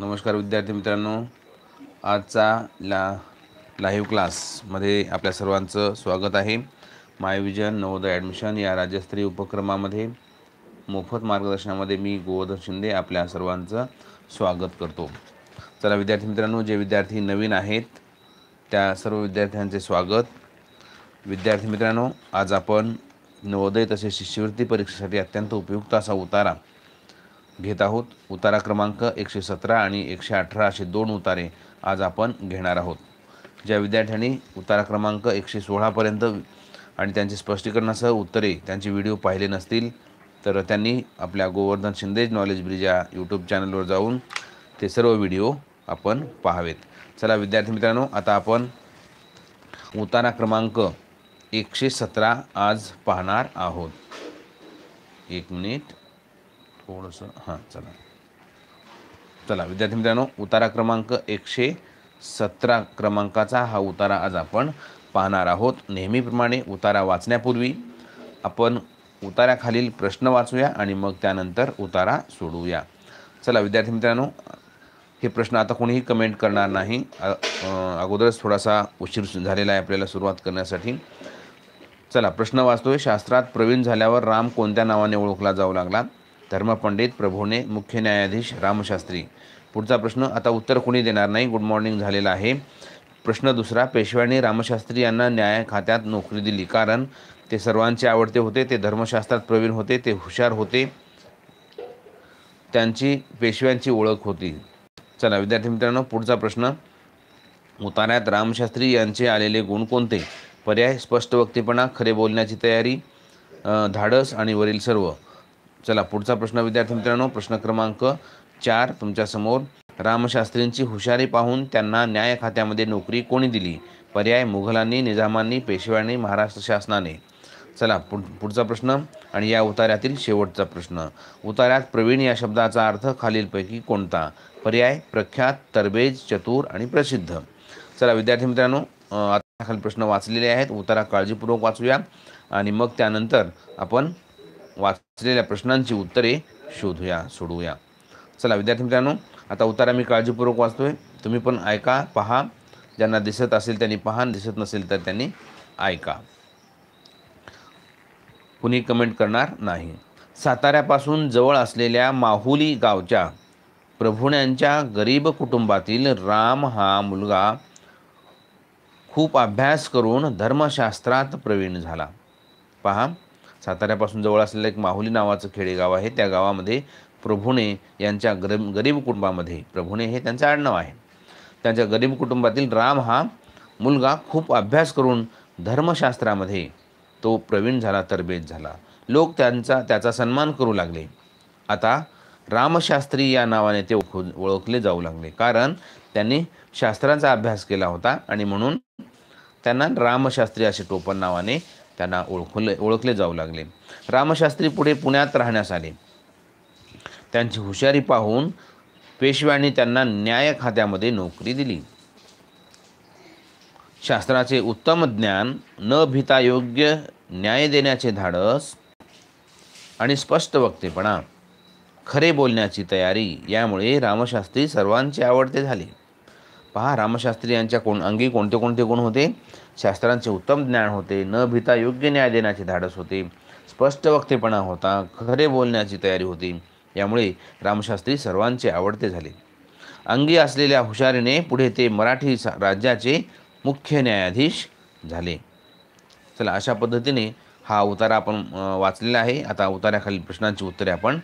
नमस्कार विद्यार्थी मित्रांनो आजचा ला लाईव्ह क्लासमध्ये आपल्या सर्वांचं स्वागत आहे मायविजन नवोदय ॲडमिशन या राज्यस्तरीय उपक्रमामध्ये मोफत मार्गदर्शनामध्ये मी गोवर्धन शिंदे आपल्या सर्वांचं स्वागत करतो चला विद्यार्थी मित्रांनो जे विद्यार्थी नवीन आहेत त्या सर्व विद्यार्थ्यांचे स्वागत विद्यार्थी मित्रांनो आज आपण नवोदय तसेच शिष्यवृत्ती परीक्षेसाठी अत्यंत उपयुक्त असा उतारा घेत आहोत उतारा क्रमांक एकशे सतरा आणि एकशे अठरा असे दोन उतारे आज आपण घेणार आहोत ज्या विद्यार्थ्यांनी उतारा क्रमांक एकशे सोळापर्यंत आणि त्यांचे स्पष्टीकरणासह उत्तरे त्यांचे व्हिडिओ पाहिले नसतील तर त्यांनी आपल्या गोवर्धन शिंदेज नॉलेज ब्रिज या यूट्यूब चॅनलवर जाऊन ते सर्व व्हिडिओ आपण पाहावेत चला विद्यार्थी मित्रांनो आता आपण उतारा क्रमांक एकशे सतरा आज पाहणार आहोत एक मिनिट थोडस हां चला चला विद्यार्थी मित्रांनो उतारा क्रमांक एकशे सतरा क्रमांकाचा हा उतारा आज आपण पाहणार आहोत नेहमीप्रमाणे उतारा वाचण्यापूर्वी आपण उताराखालील प्रश्न वाचूया आणि मग त्यानंतर उतारा सोडूया चला विद्यार्थी मित्रांनो हे प्रश्न आता कोणीही कमेंट करणार नाही अगोदरच थोडासा उशीर झालेला आहे आपल्याला सुरुवात करण्यासाठी चला प्रश्न वाचतोय शास्त्रात प्रवीण झाल्यावर राम कोणत्या नावाने ओळखला जाऊ लागला धर्मपंडित प्रभूने मुख्य न्यायाधीश रामशास्त्री पुढचा प्रश्न आता उत्तर कोणी देणार नाही गुड मॉर्निंग झालेला आहे प्रश्न दुसरा पेशव्यांनी रामशास्त्री यांना न्याय खात्यात नोकरी दिली कारण ते सर्वांचे आवडते होते ते धर्मशास्त्रात प्रवीण होते ते हुशार होते त्यांची पेशव्यांची ओळख होती चला विद्यार्थी मित्रांनो पुढचा प्रश्न उतार्यात रामशास्त्री यांचे आलेले गुण कोणते पर्याय स्पष्ट वक्तीपणा खरे बोलण्याची तयारी धाडस आणि वरील सर्व चला पुढचा प्रश्न विद्यार्थी मित्रांनो प्रश्न क्रमांक चार तुमच्यासमोर रामशास्त्रींची हुशारी पाहून त्यांना न्याय खात्यामध्ये नोकरी कोणी दिली पर्याय मुघलांनी निजामांनी पेशव्यांनी महाराष्ट्र शासनाने चला पुढचा प्रश्न आणि या उतार्यातील शेवटचा प्रश्न उतार्यात प्रवीण या शब्दाचा अर्थ खालीलपैकी कोणता पर्याय प्रख्यात तरबेज चतुर आणि प्रसिद्ध चला विद्यार्थी मित्रांनो आता खाली प्रश्न वाचलेले आहेत उतारा काळजीपूर्वक वाचूया आणि मग त्यानंतर आपण वाचलेल्या प्रश्नांची उत्तरे शोधूया सोडूया चला विद्यार्थी मित्रांनो आता उतारा मी काळजीपूर्वक वाचतोय तुम्ही पण ऐका पहा ज्यांना दिसत असेल त्यांनी पहा दिसत नसेल तर त्यांनी ऐका कुणी कमेंट करणार नाही साताऱ्यापासून जवळ असलेल्या माहुली गावच्या प्रभुण्यांच्या गरीब कुटुंबातील राम हा मुलगा खूप अभ्यास करून धर्मशास्त्रात प्रवीण झाला पहा साताऱ्यापासून जवळ असलेलं एक माहुली नावाचं खेडेगाव आहे त्या गावामध्ये प्रभुणे यांच्या गरीब गरीब कुटुंबामध्ये प्रभुणे हे त्यांचं आडनाव आहे त्यांच्या गरीब कुटुंबातील राम हा मुलगा खूप अभ्यास करून धर्मशास्त्रामध्ये तो प्रवीण झाला तरबेज झाला लोक त्यांचा त्याचा सन्मान करू लागले आता रामशास्त्री या नावाने ते ओळखले जाऊ लागले कारण त्यांनी शास्त्रांचा अभ्यास केला होता आणि म्हणून त्यांना रामशास्त्री असे टोपण नावाने त्यांना ओळखले ओळखले जाऊ लागले रामशास्त्री पुढे पुण्यात राहण्यास आले त्यांची हुशारी पाहून पेशव्यांनी त्यांना न्याय खात्यामध्ये नोकरी दिली शास्त्राचे उत्तम ज्ञान न भिता योग्य न्याय देण्याचे धाडस आणि स्पष्ट वक्तेपणा खरे बोलण्याची तयारी यामुळे रामशास्त्री सर्वांचे आवडते झाले पहा रामशास्त्री यांच्या कोण अंगी कोणते कोणते गुण होते शास्त्रांचे उत्तम ज्ञान होते न भिता योग्य न्याय देण्याची धाडस होते स्पष्ट वक्तेपणा होता खरे बोलण्याची तयारी होती यामुळे रामशास्त्री सर्वांचे आवडते झाले अंगी असलेल्या हुशारीने पुढे ते मराठी राज्याचे मुख्य न्यायाधीश झाले चला अशा पद्धतीने हा उतारा आपण वाचलेला आहे आता उताऱ्याखाली प्रश्नांची उत्तरे आपण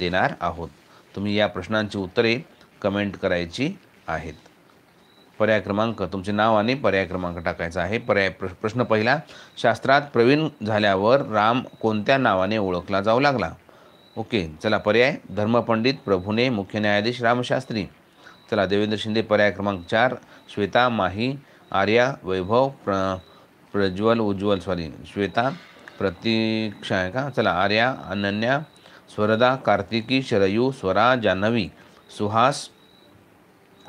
देणार आहोत तुम्ही या प्रश्नांची उत्तरे कमेंट करायची आहेत पर्याय क्रमांक तुमचे नाव आणि पर्याय क्रमांक टाकायचा आहे पर्याय प्रश्न पहिला शास्त्रात प्रवीण झाल्यावर राम कोणत्या नावाने ओळखला जाऊ लागला ओके चला पर्याय धर्मपंडित प्रभूने मुख्य न्यायाधीश रामशास्त्री चला देवेंद्र शिंदे पर्याय क्रमांक चार श्वेता माही आर्या वैभव प्र प्रज्वल उज्ज्वल सॉरी श्वेता प्रतीक्षा आहे का चला आर्या अनन्या स्वरदा कार्तिकी शरयू स्वरा जान्हवी सुहास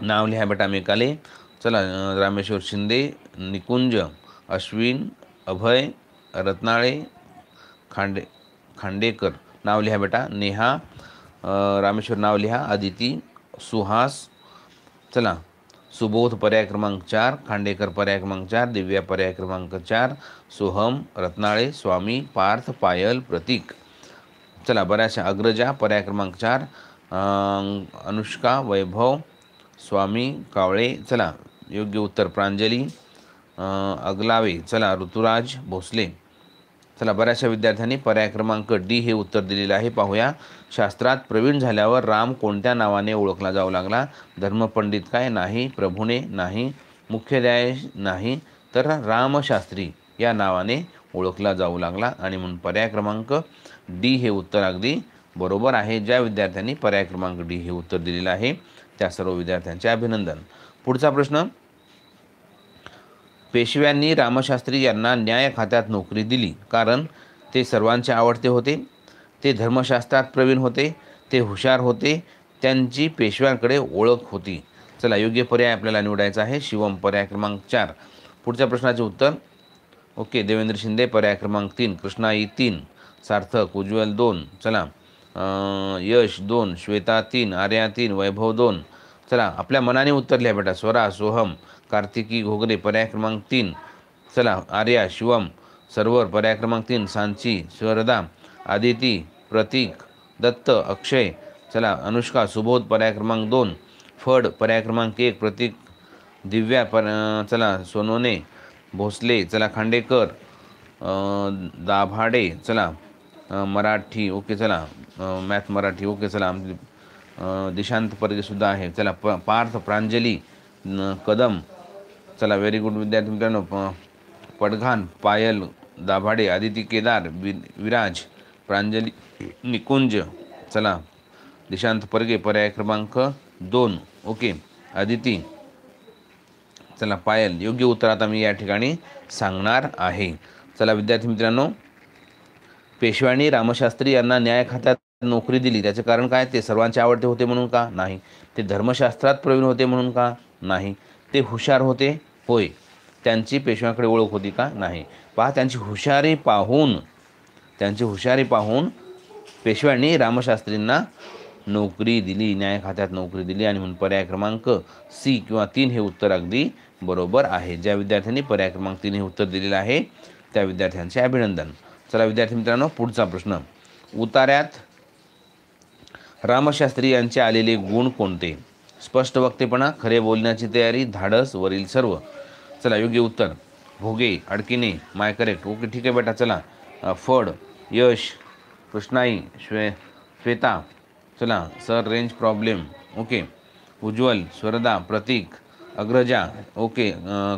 नाव लिहा बेटा काले चला रामेश्वर शिंदे निकुंज अश्विन अभय रत्नाळे खांडे खांडेकर नाव लिहा बेटा नेहा रामेश्वर नाव लिहा आदिती सुहास चला सुबोध पर्याय क्रमांक चार खांडेकर पर्याय क्रमांक चार दिव्या पर्याय क्रमांक चार सोहम रत्नाळे स्वामी पार्थ पायल प्रतीक चला बऱ्याचशा अग्रजा पर्याय क्रमांक चार अनुष्का वैभव स्वामी कावळे चला योग्य उत्तर प्रांजली अगलावे चला ऋतुराज भोसले चला बऱ्याचशा विद्यार्थ्यांनी पर्याय क्रमांक डी हे उत्तर दिलेलं आहे पाहूया शास्त्रात प्रवीण झाल्यावर राम कोणत्या नावाने ओळखला जाऊ लागला धर्मपंडित काय नाही प्रभूने नाही मुख्याध्याय नाही तर रामशास्त्री या नावाने ओळखला जाऊ लागला आणि म्हणून पर्याय क्रमांक डी हे उत्तर अगदी बरोबर आहे ज्या विद्यार्थ्यांनी पर्याय क्रमांक डी हे उत्तर दिलेलं आहे त्या सर्व विद्यार्थ्यांचे अभिनंदन पुढचा प्रश्न पेशव्यांनी रामशास्त्री यांना न्याय खात्यात नोकरी दिली कारण ते सर्वांचे आवडते होते ते धर्मशास्त्रात प्रवीण होते ते हुशार होते त्यांची पेशव्यांकडे ओळख होती चला योग्य पर्याय आपल्याला निवडायचा आहे शिवम पर्याय क्रमांक चार पुढच्या प्रश्नाचे उत्तर ओके देवेंद्र शिंदे पर्याय क्रमांक तीन कृष्णाई तीन सार्थक उज्ज्वल दोन चला यश दोन श्वेता तीन आर्या तीन वैभव दोन चला आपल्या मनाने उत्तर लिहा बेटा स्वरा सोहम कार्तिकी घोगरे पर्याय क्रमांक तीन चला आर्या शिवम सर्वर पर्याय क्रमांक तीन सांची स्वरदा आदिती प्रतीक दत्त अक्षय चला अनुष्का सुबोध पर्याय क्रमांक दोन फड पर्याय क्रमांक एक प्रतीक दिव्या पर चला सोनोने भोसले चला खांडेकर दाभाडे चला मराठी ओके चला मॅथ मराठी ओके चला आमचे दिशांत परगेसुद्धा आहे चला प पार्थ प्रांजली कदम चला व्हेरी गुड विद्यार्थी मित्रांनो प पडघान पायल दाभाडे आदिती केदार वि विराज प्रांजली निकुंज चला दिशांत परगे पर्याय क्रमांक दोन ओके आदिती चला पायल योग्य उत्तर आता मी या ठिकाणी सांगणार आहे चला विद्यार्थी मित्रांनो पेशव्यांनी रामशास्त्री यांना न्याय खात्यात नोकरी दिली त्याचे कारण काय ते सर्वांचे आवडते होते म्हणून का नाही ते धर्मशास्त्रात प्रवीण होते म्हणून का नाही ते हुशार होते होय त्यांची पेशव्यांकडे ओळख होती का नाही पहा त्यांची हुशारी पाहून त्यांची हुशारी पाहून पेशव्यांनी रामशास्त्रींना नोकरी दिली न्याय खात्यात नोकरी दिली आणि म्हणून पर्याय क्रमांक सी किंवा तीन हे उत्तर अगदी बरोबर आहे ज्या विद्यार्थ्यांनी पर्याय क्रमांक तीन हे उत्तर दिलेलं आहे त्या विद्यार्थ्यांचे अभिनंदन चला विद्यार्थी मित्रांनो पुढचा प्रश्न उतार्यात रामशास्त्री यांचे आलेले गुण कोणते स्पष्ट वक्तेपणा खरे बोलण्याची तयारी धाडस वरील सर्व चला योग्य उत्तर भोगे अडकिने माय करेक्ट ओके ठीक आहे बेटा चला फड यश कृष्णाई श्वे श्वेता चला sir range problem okay Ujjwal Swarada Pratik Agraja okay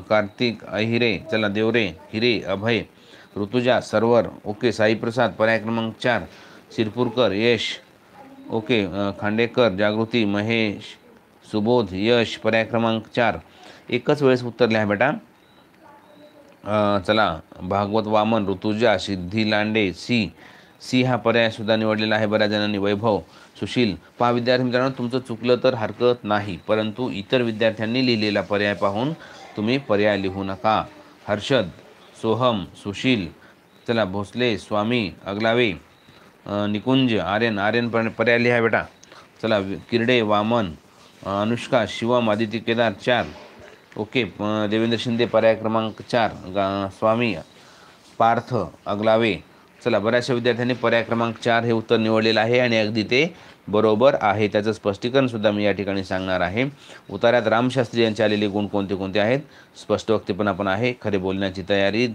Kartik Ahire चला देवरे हिरे अभय ऋतुजा सर्वर ओके साईप्रसाद पर्याय क्रमांक चार शिरपूरकर यश ओके खांडेकर जागृती महेश सुबोध यश पर्याय क्रमांक चार एकच वेळेस उत्तर लिहा बेटा चला भागवत वामन ऋतुजा सिद्धी लांडे सी सी हा पर्याय सुद्धा निवडलेला आहे बऱ्याच जणांनी वैभव सुशील पहा विद्यार्थी मित्रांनो तुमचं चुकलं तर हरकत नाही परंतु इतर विद्यार्थ्यांनी लिहिलेला पर्याय पाहून तुम्ही पर्याय लिहू नका हर्षद सोहम सुशील चला भोसले स्वामी अगलावे निकुंज आर्यन आर्यन पर पर्याय लिहा बेटा चला किरडे वामन अनुष्का शिवम आदित्य केदार चार ओके देवेंद्र शिंदे पर्याय क्रमांक चार गा स्वामी पार्थ अगलावे चला बऱ्याचशा विद्यार्थ्यांनी पर्याय क्रमांक चार हे उत्तर निवडलेलं आहे आणि अगदी ते बरोबर आहे त्याचं स्पष्टीकरणसुद्धा मी या ठिकाणी सांगणार आहे उतार्यात रामशास्त्री यांचे आलेले गुण कोणते कोणते आहेत स्पष्टवक्तीपणा पण आहे खरे बोलण्याची तयारी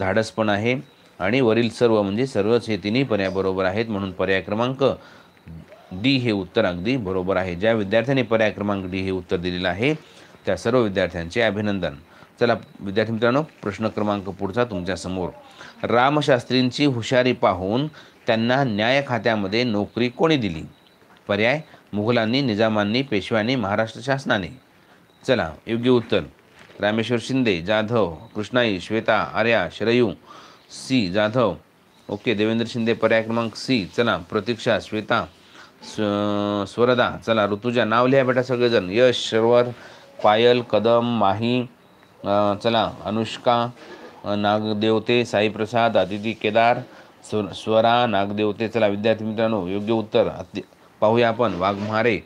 धाडस पण आहे आणि वरील सर्व म्हणजे सर्वच हे तिन्ही पर्याय बरोबर आहेत म्हणून पर्याय क्रमांक डी हे उत्तर अगदी बरोबर आहे ज्या विद्यार्थ्यांनी पर्याय क्रमांक डी हे उत्तर दिलेलं आहे त्या सर्व विद्यार्थ्यांचे अभिनंदन चला विद्यार्थी मित्रांनो प्रश्न क्रमांक पुढचा तुमच्यासमोर रामशास्त्रींची हुशारी पाहून त्यांना न्याय खात्यामध्ये नोकरी कोणी दिली पर्याय मुघलांनी निजामांनी पेशव्यांनी महाराष्ट्र शासनाने चला योग्य उत्तर रामेश्वर शिंदे जाधव कृष्णाई श्वेता आर्या श्रयू सी जाधव ओके देवेंद्र शिंदे पर्याय क्रमांक सी चला प्रतीक्षा श्वेता स्वरदा चला ऋतुजा नाव लिहा बेटा सगळेजण यश शर्वर पायल कदम माही चला अनुष्का नागदेवते साईप्रसाद अतिथी केदार स्व स्वरा नागदेवते चला विद्यार्थी मित्रांनो योग्य उत्तर पाहूया आपण वाघमारे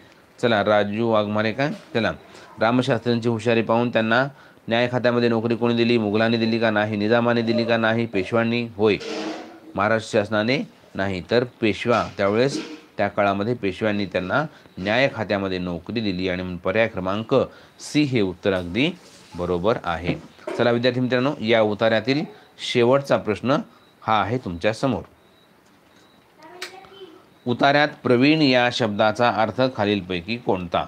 चला राजू वाघमारे काय चला रामशास्त्रींची हुशारी पाहून त्यांना न्याय खात्यामध्ये नोकरी कोणी दिली मुघलांनी दिली का नाही निजामाने दिली का नाही पेशव्यांनी होय महाराष्ट्र शासनाने नाही तर पेशवा त्यावेळेस त्या काळामध्ये पेशव्यांनी त्यांना न्याय खात्यामध्ये नोकरी दिली आणि पर्याय क्रमांक सी हे उत्तर अगदी बरोबर आहे चला विद्यार्थी मित्रांनो या उतार्यातील शेवटचा प्रश्न हा आहे समोर उतार्यात प्रवीण या शब्दाचा अर्थ खालीलपैकी कोणता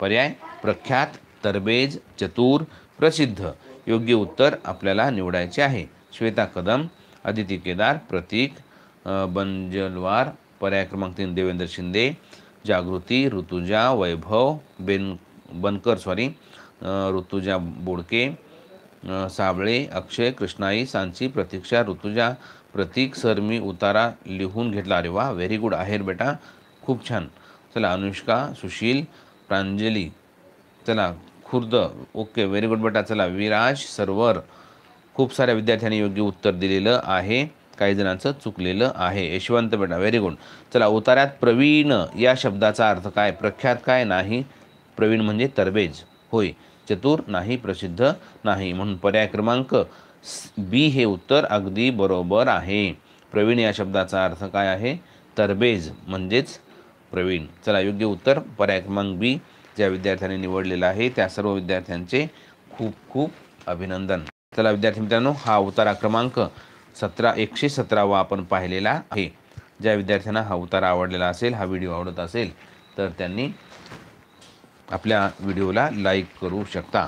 पर्याय प्रख्यात तरबेज चतुर प्रसिद्ध योग्य उत्तर आपल्याला निवडायचे आहे श्वेता कदम अदिती केदार प्रतीक बंजलवार पर्याय क्रमांक तीन देवेंद्र शिंदे जागृती ऋतुजा वैभव बेन बनकर सॉरी ऋतुजा बोडके साबळे अक्षय कृष्णाई सांची प्रतीक्षा ऋतुजा प्रतीक सर मी उतारा लिहून घेतला अरे वा व्हेरी गुड आहेर बेटा खूप छान चला अनुष्का सुशील प्रांजली चला खुर्द ओके व्हेरी गुड बेटा चला विराज सर्वर खूप साऱ्या विद्यार्थ्यांनी योग्य उत्तर दिलेलं आहे काही जणांचं चुकलेलं आहे यशवंत बेटा व्हेरी गुड चला उतार्यात प्रवीण या शब्दाचा अर्थ काय प्रख्यात काय नाही प्रवीण म्हणजे तरबेज होय चतुर नाही प्रसिद्ध नाही म्हणून पर्याय क्रमांक बी हे उत्तर अगदी बरोबर आहे प्रवीण या शब्दाचा अर्थ काय आहे तरबेज म्हणजेच प्रवीण चला योग्य उत्तर पर्याय क्रमांक बी ज्या विद्यार्थ्यांनी निवडलेला आहे त्या सर्व विद्यार्थ्यांचे खूप खूप अभिनंदन चला विद्यार्थी मित्रांनो हा उतारा क्रमांक सतरा एकशे सतरावा आपण पाहिलेला आहे ज्या विद्यार्थ्यांना हा उतारा आवडलेला असेल हा व्हिडिओ आवडत असेल तर त्यांनी आपल्या व्हिडिओला लाईक करू शकता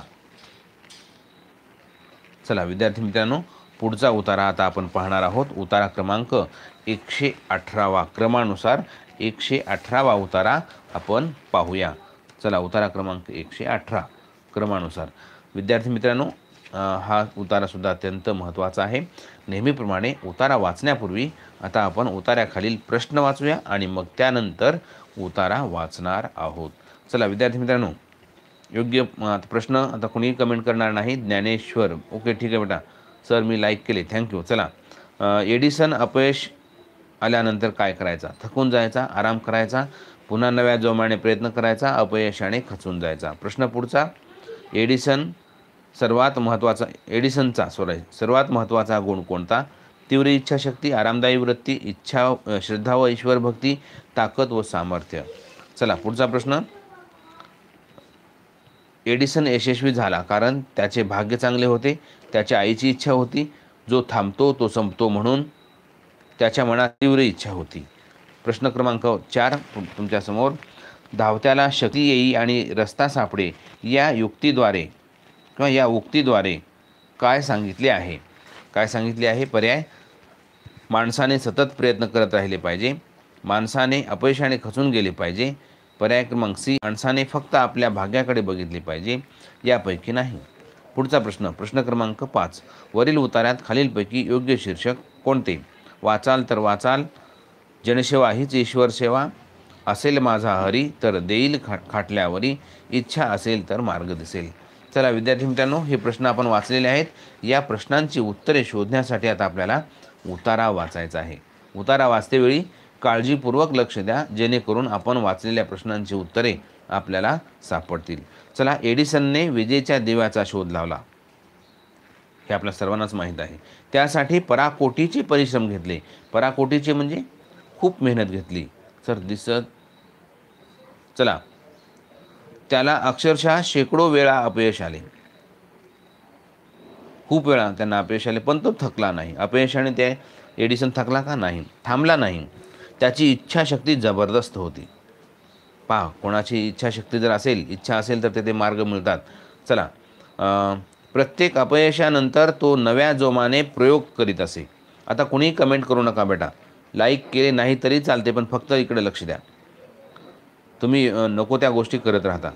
चला विद्यार्थी मित्रांनो पुढचा उतारा आता आपण पाहणार आहोत उतारा क्रमांक एकशे अठरावा क्रमानुसार एकशे अठरावा उतारा आपण पाहूया चला उतारा क्रमांक एकशे अठरा क्रमानुसार विद्यार्थी मित्रांनो हा उतारासुद्धा अत्यंत महत्त्वाचा आहे नेहमीप्रमाणे उतारा वाचण्यापूर्वी आता आपण उताऱ्याखालील प्रश्न वाचूया आणि मग त्यानंतर उतारा वाचणार आहोत चला विद्यार्थी मित्रांनो योग्य प्रश्न आता कोणीही कमेंट करणार नाही ज्ञानेश्वर ओके ठीक आहे बेटा सर मी लाईक केले थँक्यू चला एडिसन अपयश आल्यानंतर काय करायचा थकून जायचा आराम करायचा पुन्हा नव्या जोमाने प्रयत्न करायचा अपयशाने खचून जायचा प्रश्न पुढचा एडिसन सर्वात महत्त्वाचा एडिसनचा सॉरी सर्वात महत्त्वाचा गुण कोणता तीव्र इच्छाशक्ती आरामदायी वृत्ती इच्छा श्रद्धा व ईश्वर भक्ती ताकद व सामर्थ्य चला पुढचा प्रश्न एडिसन यशस्वी झाला कारण त्याचे भाग्य चांगले होते त्याच्या आईची इच्छा होती जो थांबतो तो संपतो म्हणून त्याच्या मनात तीव्र इच्छा होती प्रश्न क्रमांक चार तुमच्यासमोर धावत्याला शक्ती येई आणि रस्ता सापडे या युक्तीद्वारे किंवा या उक्तीद्वारे काय सांगितले आहे काय सांगितले आहे पर्याय माणसाने सतत प्रयत्न करत राहिले पाहिजे माणसाने अपयशाने खचून गेले पाहिजे पर्याय क्रमांक सी माणसाने फक्त आपल्या भाग्याकडे बघितली पाहिजे यापैकी नाही पुढचा प्रश्न प्रश्न क्रमांक पाच वरील उतार्यात खालीलपैकी योग्य शीर्षक कोणते वाचाल तर वाचाल जनसेवा हीच ईश्वर सेवा असेल माझा हरी तर देईल खा खाटल्यावरी इच्छा असेल तर मार्ग दिसेल चला विद्यार्थी मित्रांनो हे प्रश्न आपण वाचलेले आहेत या प्रश्नांची उत्तरे शोधण्यासाठी आता आपल्याला उतारा वाचायचा आहे उतारा वाचतेवेळी काळजीपूर्वक लक्ष द्या जेणेकरून आपण वाचलेल्या प्रश्नांची उत्तरे आपल्याला सापडतील चला एडिसनने विजेच्या दिव्याचा शोध लावला हे आपल्या सर्वांनाच माहीत आहे त्यासाठी पराकोटीचे परिश्रम घेतले पराकोटीचे म्हणजे खूप मेहनत घेतली सर दिसत चला त्याला अक्षरशः शेकडो वेळा अपयश आले खूप वेळा त्यांना अपयश आले पण तो थकला नाही अपयशाने ते एडिसन थकला का नाही थांबला नाही त्याची इच्छाशक्ती जबरदस्त होती पहा कोणाची इच्छाशक्ती जर असेल इच्छा असेल तर ते, मार्ग मिळतात चला प्रत्येक अपयशानंतर तो नव्या जोमाने प्रयोग करीत असे आता कुणीही कमेंट करू नका बेटा लाईक केले नाही तरी चालते पण फक्त इकडे लक्ष द्या तुम्ही नको त्या गोष्टी करत राहता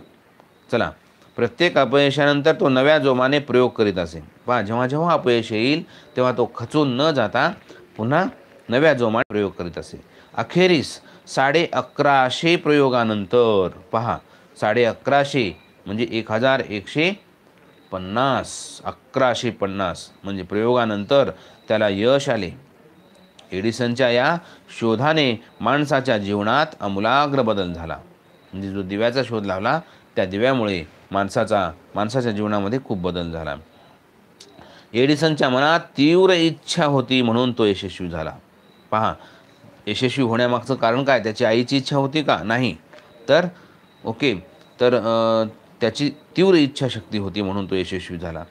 चला प्रत्येक अपयशानंतर तो नव्या जोमाने प्रयोग करीत असे पहा जेव्हा जेव्हा अपयश येईल तेव्हा तो खचून न जाता पुन्हा नव्या जोमाने प्रयोग करीत असे अखेरीस साडे अकराशे प्रयोगानंतर पहा साडे अकराशे म्हणजे एक हजार एकशे पन्नास अकराशे पन्नास म्हणजे प्रयोगानंतर त्याला यश आले एडिसनच्या या शोधाने माणसाच्या जीवनात अमूलाग्र बदल झाला म्हणजे जो दिव्याचा शोध लावला त्या दिव्यामुळे माणसाचा माणसाच्या जीवनामध्ये खूप बदल झाला एडिसनच्या मनात तीव्र इच्छा होती म्हणून तो यशस्वी झाला पहा यशस्वी होण्यामागचं कारण काय त्याची आईची इच्छा होती का नाही तर ओके तर त्याची तीव्र इच्छाशक्ती होती म्हणून तो यशस्वी झाला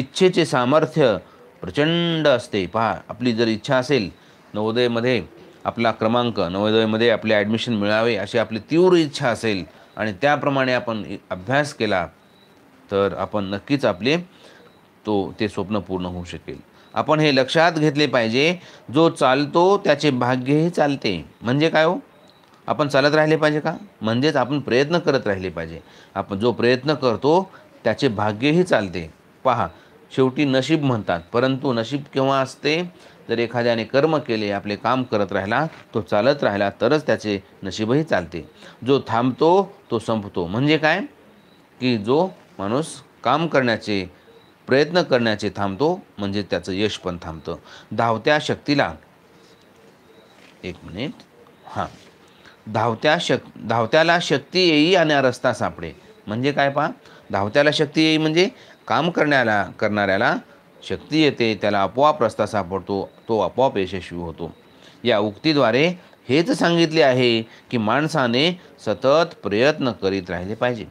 इच्छेचे सामर्थ्य प्रचंड असते पहा आपली जर इच्छा असेल नवोदयमध्ये आपला क्रमांक नवोदयमध्ये आपले ॲडमिशन मिळावे अशी आपली तीव्र इच्छा असेल आणि त्याप्रमाणे आपण अभ्यास केला तर आपण नक्कीच आपले तो ते स्वप्न पूर्ण होऊ शकेल आपण हे लक्षात घेतले पाहिजे जो चालतो त्याचे भाग्यही चालते म्हणजे काय हो आपण चालत राहिले पाहिजे का म्हणजेच आपण प्रयत्न करत राहिले पाहिजे आपण जो प्रयत्न करतो त्याचे भाग्यही चालते पहा शेवटी नशीब म्हणतात परंतु नशीब केव्हा असते जर एखाद्याने कर्म केले आपले काम करत राहिला तो चालत राहिला तरच त्याचे नशीबही चालते जो थांबतो तो संपतो म्हणजे काय की जो माणूस काम करण्याचे प्रयत्न करण्याचे थांबतो म्हणजे त्याचं यश पण थांबतं धावत्या शक्तीला एक मिनिट हां धावत्या शक धावत्याला शक्ती येई आणि रस्ता सापडे म्हणजे काय पहा धावत्याला शक्ती येई म्हणजे काम करण्याला करणाऱ्याला शक्ती येते त्याला आपोआप रस्ता सापडतो तो आपोआप यशस्वी होतो या उक्तीद्वारे हेच सांगितले आहे की माणसाने सतत प्रयत्न करीत राहिले पाहिजे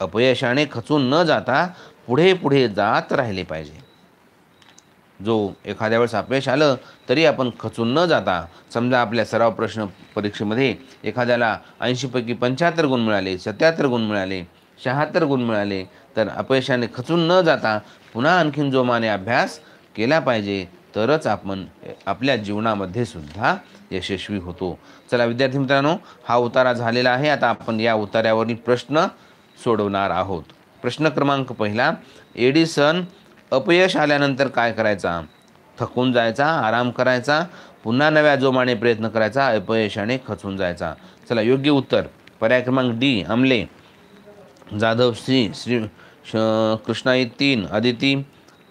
अपयशाने खचून न जाता पुढे पुढे जात राहिले पाहिजे जो एखाद्या वेळेस अपयश आलं तरी आपण खचून न जाता समजा आपल्या सराव प्रश्न परीक्षेमध्ये एखाद्याला ऐंशीपैकी पंच्याहत्तर गुण मिळाले सत्याहत्तर गुण मिळाले शहात्तर गुण मिळाले तर अपयशाने खचून न जाता पुन्हा आणखीन जोमाने अभ्यास केला पाहिजे तरच आपण आपल्या जीवनामध्ये सुद्धा यशस्वी होतो चला विद्यार्थी मित्रांनो हा उतारा झालेला आहे आता आपण या उतार्यावरील प्रश्न सोडवणार आहोत प्रश्न क्रमांक पहिला एडिसन अपयश आल्यानंतर काय करायचा थकून जायचा आराम करायचा पुन्हा नव्या जोमाने प्रयत्न करायचा अपयशाने खचून जायचा चला योग्य उत्तर पर्याय क्रमांक डी आमले जाधव श्री श्री कृष्णाई तीन आदिती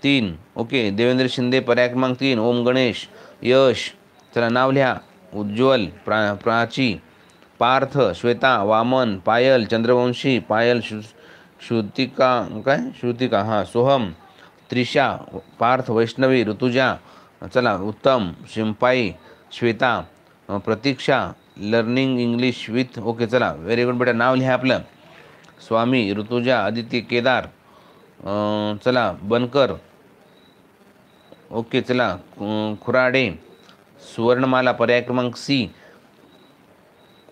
तीन ओके देवेंद्र शिंदे पर्याय क्रमांक तीन ओम गणेश यश चला नाव लिहा उज्ज्वल प्रा प्राची पार्थ श्वेता वामन पायल चंद्रवंशी पायल श्रुतिका काय श्रुतिका हां सोहम त्रिशा पार्थ वैष्णवी ऋतुजा चला Uttam Shimpai Shweta Pratiksha learning English with okay चला व्हेरी गुड बेटा नाव लिहा आपलं स्वामी ऋतुजा आदित्य केदार चला बनकर ओके चला खुराडे सुवर्णमाला पर्याय क्रमांक सी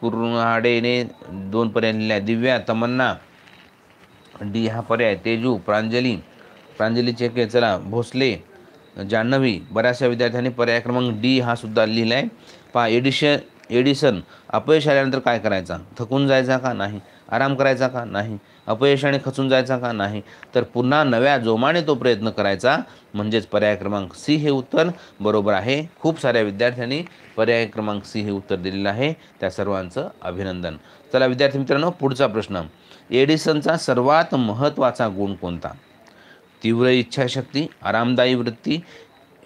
कुरहाडेने दोन पर्याय लिहिल्या दिव्या तमन्ना डी हा पर्याय तेजू प्रांजली प्रांजली चेके चला भोसले जान्हवी बऱ्याचशा विद्यार्थ्यांनी पर्याय क्रमांक डी हा सुद्धा लिहिला आहे पहा एडिशन एडिसन अपयश आल्यानंतर काय करायचा थकून जायचा का नाही आराम करायचा का नाही अपयशाने खचून जायचा का नाही तर पुन्हा नव्या जोमाने तो प्रयत्न करायचा म्हणजेच पर्याय क्रमांक सी हे उत्तर बरोबर आहे खूप साऱ्या विद्यार्थ्यांनी पर्याय क्रमांक सी हे उत्तर दिलेलं आहे त्या सर्वांचं अभिनंदन चला विद्यार्थी मित्रांनो पुढचा प्रश्न एडिसनचा सर्वात महत्त्वाचा गुण कोणता तीव्र इच्छाशक्ती आरामदायी वृत्ती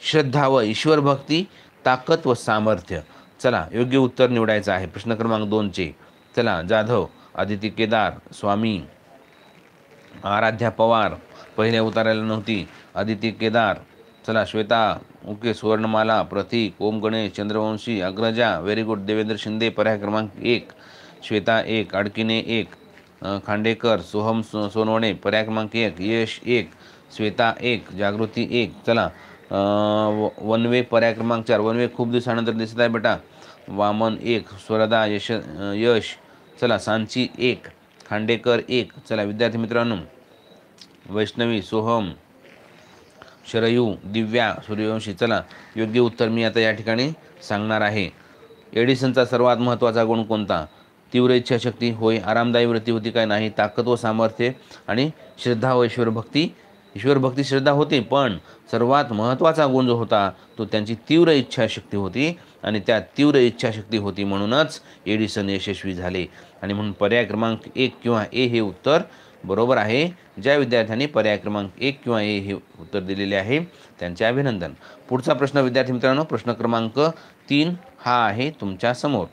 श्रद्धा व ईश्वर भक्ती ताकद व सामर्थ्य चला योग्य उत्तर निवडायचं आहे प्रश्न क्रमांक दोनचे चला जाधव आदिती केदार स्वामी आराध्या पवार पहिल्या उतारायला नव्हती आदिती केदार चला Shweta okay Suvarnamala Pratik Om Ganesh Chandravanshi Agraja very good Devendra Shinde पर्याय क्रमांक एक श्वेता एक अडकिने एक खांडेकर सोहम सो सोनवणे पर्याय क्रमांक एक यश एक श्वेता एक जागृती एक चला वन वे पर्याय क्रमांक चार वन वे खूप दिवसानंतर दिसत आहे बेटा वामन एक स्वरदा यश यश चला सांची एक खांडेकर एक चला विद्यार्थी मित्रांनो वैष्णवी सोहम शरयू दिव्या सूर्यवंशी चला योग्य उत्तर मी आता या ठिकाणी सांगणार आहे एडिसनचा सर्वात महत्त्वाचा गुण कोणता तीव्र इच्छाशक्ती होय आरामदायी वृत्ती होती काय नाही ताकद व सामर्थ्य आणि श्रद्धा व ईश्वरभक्ती ईश्वरभक्ती श्रद्धा होती पण सर्वात महत्त्वाचा गुण जो होता तो त्यांची तीव्र इच्छाशक्ती होती आणि त्या तीव्र इच्छाशक्ती होती म्हणूनच एडिसन यशस्वी झाले आणि म्हणून पर्याय क्रमांक एक किंवा ए हे उत्तर बरोबर आहे ज्या विद्यार्थ्यांनी पर्याय क्रमांक एक किंवा ए हे उत्तर दिलेले आहे त्यांचे अभिनंदन पुढचा प्रश्न विद्यार्थी मित्रांनो प्रश्न क्रमांक तीन हा आहे तुमच्यासमोर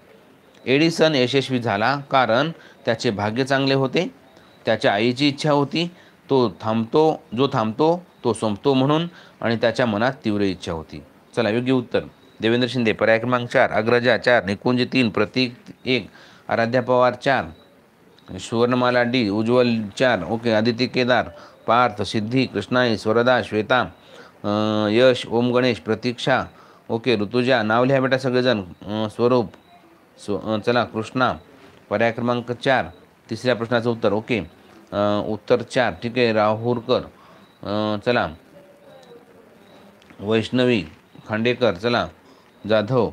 एडिसन यशस्वी झाला कारण त्याचे भाग्य चांगले होते त्याच्या आईची इच्छा होती तो थांबतो जो थांबतो तो संपतो म्हणून आणि त्याच्या मनात तीव्र इच्छा होती चला योग्य उत्तर देवेंद्र शिंदे पर्याय क्रमांक चार अग्रजा चार निकुंज तीन प्रतीक एक आराध्या पवार चार सुवर्णमाला डी उज्ज्वल चार ओके आदिती केदार पार्थ सिद्धी कृष्णाई स्वरदा श्वेता यश ओम गणेश प्रतीक्षा ओके ऋतुजा नाव लिहा बेटा सगळेजण स्वरूप सो चला कृष्णा पर्याय क्रमांक चार तिसऱ्या प्रश्नाचं उत्तर ओके उत्तर चार ठीक आहे राहुरकर चला वैष्णवी खांडेकर चला जाधव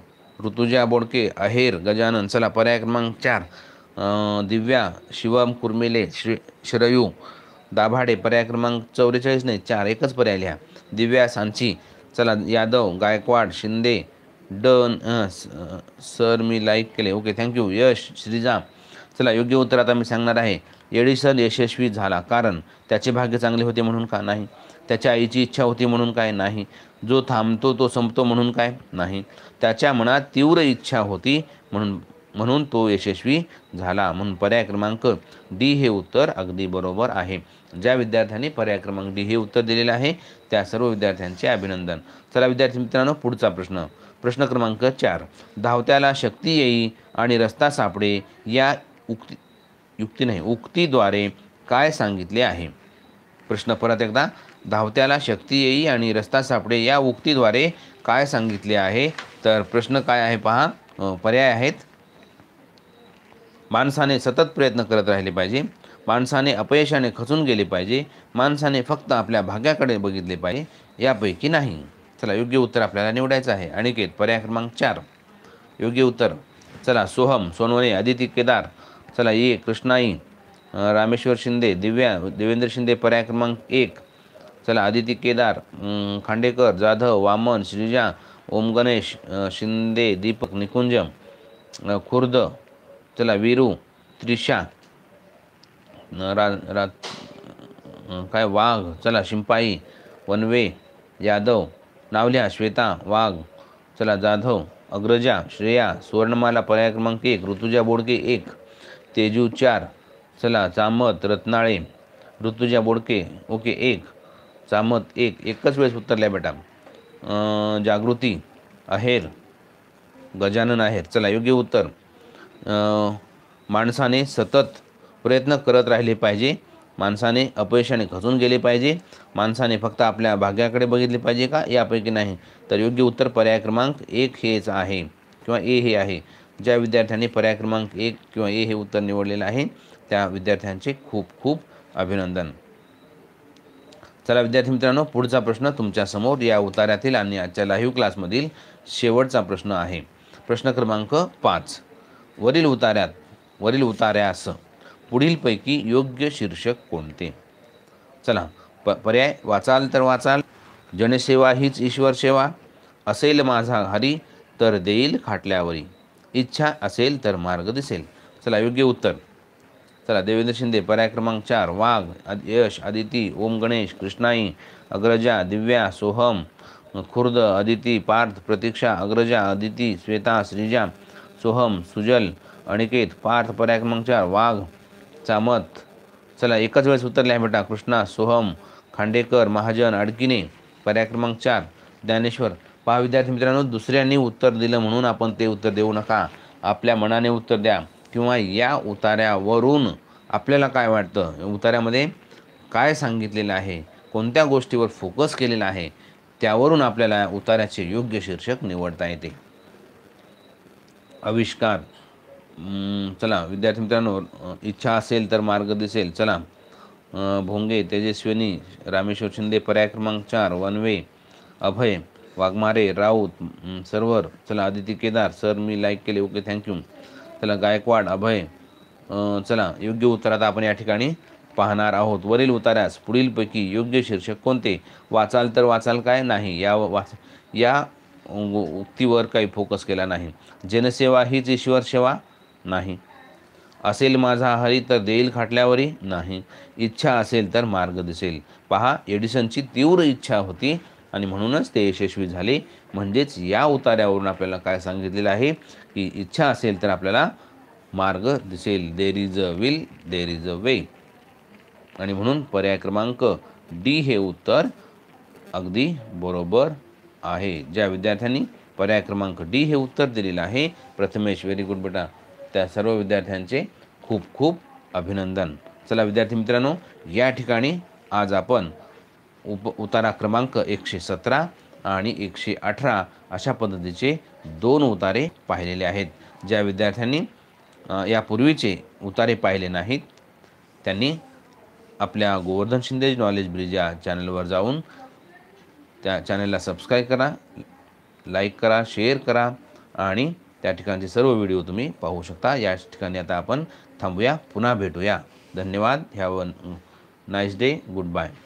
ऋतुजा बोडके अहेर गजानन चला पर्याय क्रमांक चार दिव्या शिवम कुर्मिले श्री श्रयू दाभाडे पर्याय क्रमांक चौवेचाळीस नाही चार एकच पर्याय लिहा दिव्या सांची चला यादव गायकवाड शिंदे डन सर मी लाईक केले ओके थँक्यू यश श्रीजा चला योग्य उत्तर आता मी सांगणार आहे एडिसन यशस्वी झाला कारण त्याचे भाग्य चांगले होते म्हणून का नाही त्याच्या आईची इच्छा होती म्हणून काय नाही जो थांबतो तो संपतो म्हणून काय नाही त्याच्या मनात तीव्र इच्छा होती म्हणून म्हणून तो यशस्वी झाला म्हणून पर्याय क्रमांक डी हे उत्तर अगदी बरोबर आहे ज्या विद्यार्थ्यांनी पर्याय क्रमांक डी हे उत्तर दिलेलं आहे त्या सर्व विद्यार्थ्यांचे अभिनंदन चला विद्यार्थी मित्रांनो पुढचा प्रश्न प्रश्न क्रमांक चार धावत्याला शक्ती येई आणि रस्ता सापडे या उक्ती युक्ती नाही उक्तीद्वारे काय सांगितले आहे प्रश्न परत एकदा धावत्याला शक्ती येई आणि रस्ता सापडे या उक्तीद्वारे काय सांगितले आहे तर प्रश्न काय आहे पहा पर्याय आहेत माणसाने सतत प्रयत्न करत राहिले पाहिजे माणसाने अपयशाने खचून गेले पाहिजे माणसाने फक्त आपल्या भाग्याकडे बघितले पाहिजे यापैकी नाही चला योग्य उत्तर आपल्याला निवडायचं आहे अनिकेत पर्याय क्रमांक चार योग्य उत्तर चला सोहम सोनवणे आदिती केदार चला ये कृष्णाई रामेश्वर शिंदे दिव्या देवेंद्र शिंदे पर्याय क्रमांक एक चला आदिती केदार खांडेकर जाधव वामन श्रीजा ओम गणेश शिंदे दीपक निकुंज खुर्द चला वीरू त्रिशा रा, रा काय वाघ चला शिंपाई वनवे यादव नावल्या श्वेता वाघ चला जाधव अग्रजा श्रेया सुवर्णमाला पर्याय क्रमांक एक ऋतुजा बोडके एक तेजू चार चला चामत रत्नाळे ऋतुजा बोडके ओके एक चामत एक एकच वेळेस उत्तरल्या बेटा जागृती अहेर गजानन आहेर चला योग्य उत्तर माणसाने सतत प्रयत्न करत राहिले पाहिजे माणसाने अपयशाने खचून गेले पाहिजे माणसाने फक्त आपल्या भाग्याकडे बघितले पाहिजे का यापैकी नाही तर योग्य उत्तर पर्याय क्रमांक एक हेच आहे किंवा ए हे आहे ज्या विद्यार्थ्यांनी पर्याय क्रमांक एक किंवा ए हे उत्तर निवडलेलं आहे त्या विद्यार्थ्यांचे खूप खूप अभिनंदन चला विद्यार्थी मित्रांनो पुढचा प्रश्न तुमच्यासमोर या उतार्यातील आणि आजच्या लाईव्ह क्लासमधील शेवटचा प्रश्न आहे प्रश्न क्रमांक पाच वरील उतार्यात वरील असं पुढीलपैकी योग्य शीर्षक कोणते चला प पर्याय वाचाल तर वाचाल जनसेवा हीच ईश्वर सेवा असेल माझा हरी तर देईल खाटल्यावरी इच्छा असेल तर मार्ग दिसेल चला योग्य उत्तर चला देवेंद्र शिंदे पर्याय क्रमांक चार वाघ यश आदिती ओम गणेश कृष्णाई अग्रजा दिव्या सोहम खुर्द अदिती पार्थ प्रतीक्षा अग्रजा अदिती श्वेता श्रीजा सोहम सुजल अनिकेत पार्थ पर्याय क्रमांक चार वाघ चामत चला एकाच वेळेस उतरल्या बेटा कृष्णा सोहम खांडेकर महाजन अडकिने पर्याय क्रमांक चार ज्ञानेश्वर पहा विद्यार्थी मित्रांनो दुसऱ्यांनी उत्तर दिलं म्हणून आपण ते उत्तर देऊ नका आपल्या मनाने उत्तर द्या किंवा या उतार्यावरून आपल्याला काय वाटतं उतार्यामध्ये काय सांगितलेलं आहे कोणत्या गोष्टीवर फोकस केलेला आहे त्यावरून आपल्याला उतार्याचे योग्य शीर्षक निवडता येते आविष्कार चला विद्यार्थी मित्रांनो इच्छा असेल तर मार्ग दिसेल चला भोंगे तेजस्विनी रामेश्वर शिंदे पर्याय क्रमांक चार वनवे अभय वाघमारे राऊत सर्वर चला आदिती केदार सर मी लाईक केले ओके थँक्यू चला गायकवाड अभय चला योग्य उत्तर आता आपण या ठिकाणी पाहणार आहोत वरील उतारास पुढीलपैकी योग्य शीर्षक कोणते वाचाल तर वाचाल काय नाही या वाच या उक्तीवर काही फोकस केला नाही जनसेवा हीच ईश्वर सेवा नाही असेल माझा हरी तर देईल खाटल्यावरी नाही इच्छा असेल तर मार्ग दिसेल पहा एडिसनची तीव्र इच्छा होती आणि म्हणूनच ते यशस्वी झाले म्हणजेच या उतार्यावरून आपल्याला काय सांगितलेलं आहे की इच्छा असेल तर आपल्याला मार्ग दिसेल there is a will there is a way आणि म्हणून पर्याय क्रमांक डी हे उत्तर अगदी बरोबर आहे ज्या विद्यार्थ्यांनी पर्याय क्रमांक डी हे उत्तर दिलेलं आहे प्रथमेश व्हेरी गुड बेटा त्या सर्व विद्यार्थ्यांचे खूप खूप अभिनंदन चला विद्यार्थी मित्रांनो या ठिकाणी आज आपण उप उतारा क्रमांक एकशे सतरा आणि एकशे अठरा अशा पद्धतीचे दोन उतारे पाहिलेले आहेत ज्या विद्यार्थ्यांनी यापूर्वीचे उतारे पाहिले नाहीत त्यांनी आपल्या गोवर्धन शिंदे नॉलेज ब्रिज या चॅनलवर जाऊन त्या चॅनलला सबस्क्राईब करा लाईक करा शेअर करा आणि त्या ठिकाणचे सर्व व्हिडिओ तुम्ही पाहू शकता या ठिकाणी आता आपण थांबूया पुन्हा भेटूया धन्यवाद have a nice day good bye